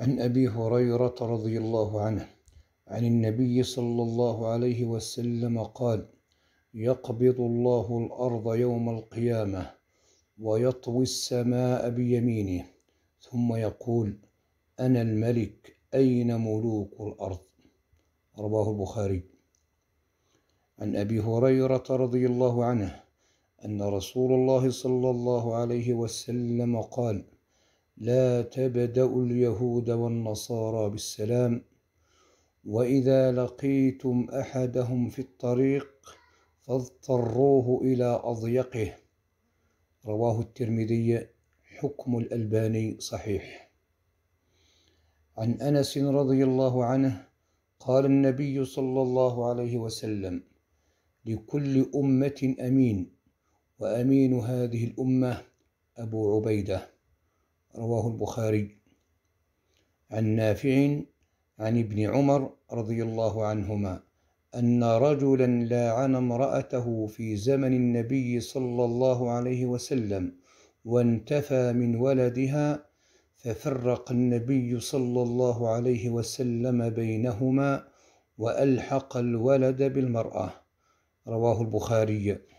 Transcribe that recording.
عن أبي هريرة رضي الله عنه عن النبي صلى الله عليه وسلم قال يقبض الله الأرض يوم القيامة ويطوي السماء بيمينه ثم يقول أنا الملك أين ملوك الأرض رواه البخاري عن أبي هريرة رضي الله عنه أن رسول الله صلى الله عليه وسلم قال لا تبدأ اليهود والنصارى بالسلام وإذا لقيتم أحدهم في الطريق فاضطروه إلى أضيقه رواه الترمذي حكم الألباني صحيح عن أنس رضي الله عنه قال النبي صلى الله عليه وسلم لكل أمة أمين وأمين هذه الأمة أبو عبيده رواه البخاري عن نافع عن ابن عمر رضي الله عنهما أن رجلا لاعن امرأته في زمن النبي صلى الله عليه وسلم وانتفى من ولدها ففرق النبي صلى الله عليه وسلم بينهما وألحق الولد بالمرأة رواه البخاري